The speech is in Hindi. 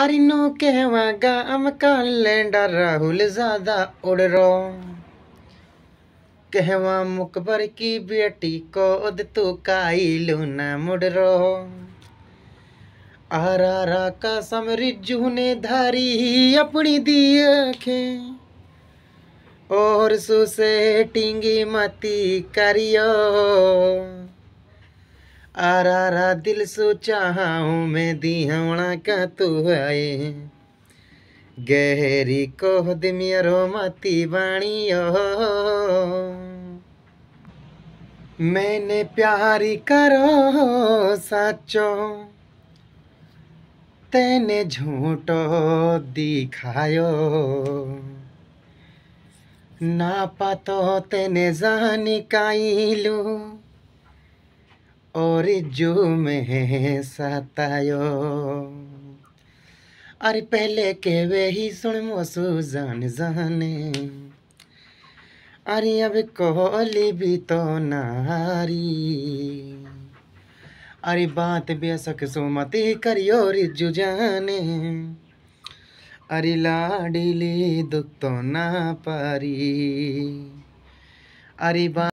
अरिनो कहवागा अम लेंडा राहुल ज़्यादा उड़ रो कहवा मुकबर की बेटी को उद तू काई लूना मुड़ रो आरारा का समरिजू ने धारी अपनी दी आँखें और सुसे टिंगी मती करियो आरा रा दिल सो चाहूँ मैं दीहणा का तू आए गहरी कोह दिमियरो मती बाणी मैंने प्यारी करो साचो तेने झूठो दिखायो ना पातो तेने जानी काइलू और जो में सतायो अरे पहले के वे ही सुन मोसू जान जाने अरे अब कोली भी तो नारी अरे बात बेसक सुमती करियो रिजु जाने अरे लाडिली दुख तो ना पारी अरे बात